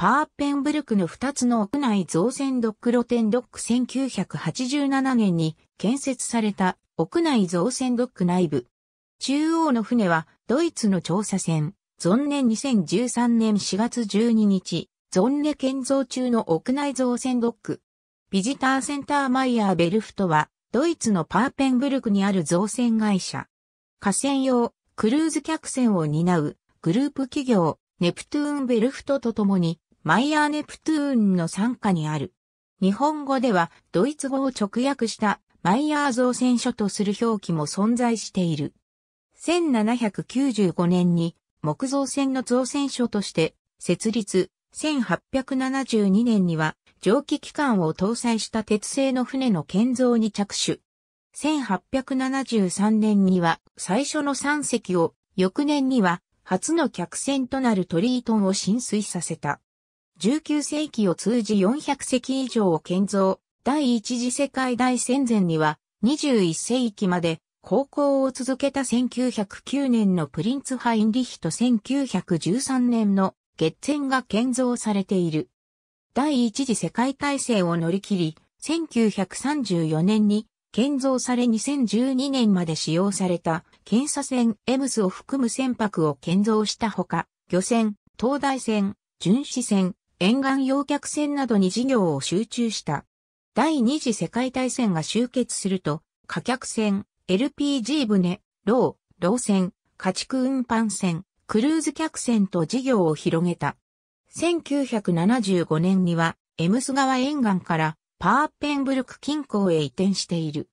パーペンブルクの2つの屋内造船ドック露天ドック1987年に建設された屋内造船ドック内部。中央の船はドイツの調査船、ゾンネ2013年4月12日、ゾンネ建造中の屋内造船ドック。ビジターセンターマイヤーベルフトは、ドイツのパーペンブルクにある造船会社。河川用、クルーズ客船を担う、グループ企業、ネプトゥーンベルフトと共に、マイヤーネプトゥーンの傘下にある。日本語ではドイツ語を直訳したマイヤー造船所とする表記も存在している。1795年に木造船の造船所として設立、1872年には蒸気機関を搭載した鉄製の船の建造に着手。1873年には最初の3隻を、翌年には初の客船となるトリートンを浸水させた。19世紀を通じ400隻以上を建造、第一次世界大戦前には21世紀まで航行を続けた1909年のプリンツハインリヒと1913年の月船が建造されている。第一次世界大戦を乗り切り、1934年に建造され2012年まで使用された検査船エムスを含む船舶を建造したほか、漁船、東大船、巡視船、沿岸洋客船などに事業を集中した。第二次世界大戦が終結すると、貨客船、LPG 船、ロー、ロー船、家畜運搬船、クルーズ客船と事業を広げた。1975年には、エムス川沿岸からパーペンブルク近郊へ移転している。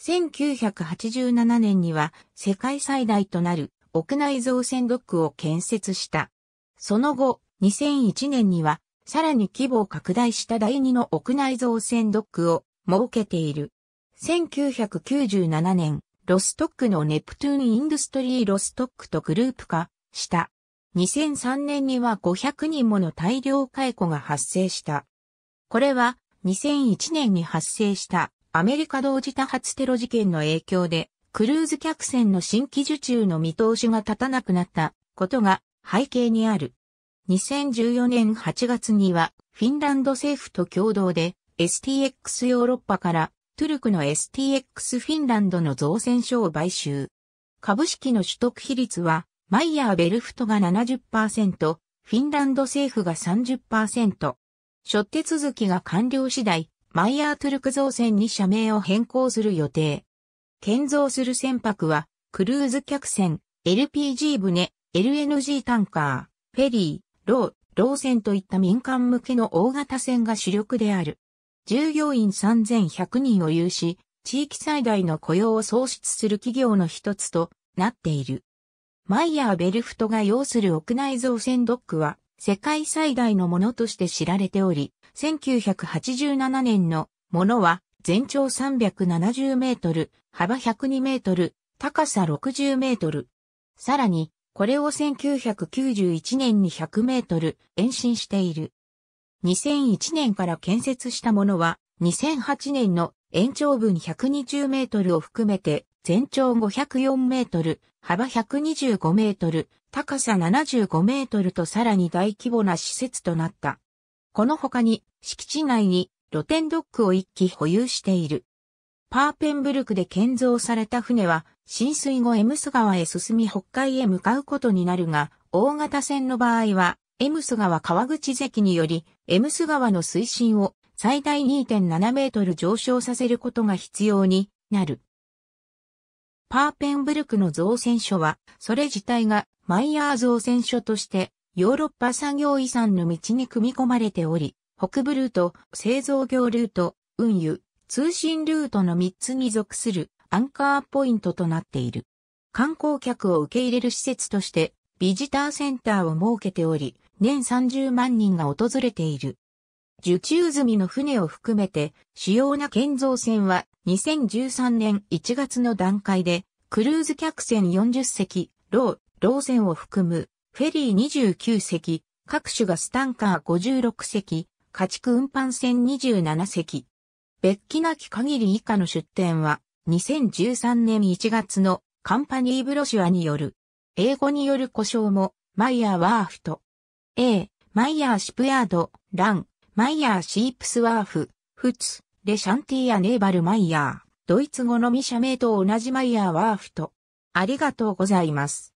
1987年には世界最大となる屋内造船ドックを建設した。その後、2001年にはさらに規模を拡大した第二の屋内造船ドックを設けている。1997年、ロストックのネプトゥーンインドストリーロストックとグループ化した。2003年には500人もの大量解雇が発生した。これは2001年に発生したアメリカ同時多発テロ事件の影響でクルーズ客船の新規受注の見通しが立たなくなったことが背景にある。2014年8月には、フィンランド政府と共同で、STX ヨーロッパから、トゥルクの STX フィンランドの造船所を買収。株式の取得比率は、マイヤー・ベルフトが70%、フィンランド政府が30%。初手続きが完了次第、マイヤー・トゥルク造船に社名を変更する予定。建造する船舶は、クルーズ客船、LPG 船、LNG タンカー、フェリー、ロー、ロー線といった民間向けの大型船が主力である。従業員3100人を有し、地域最大の雇用を創出する企業の一つとなっている。マイヤーベルフトが要する屋内造船ドックは世界最大のものとして知られており、1987年のものは全長370メートル、幅102メートル、高さ60メートル。さらにこれを1991年に100メートル延伸している。2001年から建設したものは、2008年の延長分120メートルを含めて、全長504メートル、幅125メートル、高さ75メートルとさらに大規模な施設となった。この他に、敷地内に露天ドックを一機保有している。パーペンブルクで建造された船は浸水後エムス川へ進み北海へ向かうことになるが、大型船の場合は、エムス川川口関により、エムス川の水深を最大2.7メートル上昇させることが必要になる。パーペンブルクの造船所は、それ自体がマイヤー造船所としてヨーロッパ産業遺産の道に組み込まれており、北部ルート、製造業ルート、運輸、通信ルートの3つに属するアンカーポイントとなっている。観光客を受け入れる施設としてビジターセンターを設けており、年30万人が訪れている。受注済みの船を含めて、主要な建造船は2013年1月の段階で、クルーズ客船40隻、ロー、ロー船を含む、フェリー29隻、各種がスタンカー56隻、家畜運搬船27隻。別記なき限り以下の出店は、2013年1月のカンパニーブロシュアによる、英語による故障も、マイヤーワーフと、A、マイヤーシプヤード、ラン、マイヤーシープスワーフ、フツ、レシャンティアネーバルマイヤー、ドイツ語のみ社名と同じマイヤーワーフと、ありがとうございます。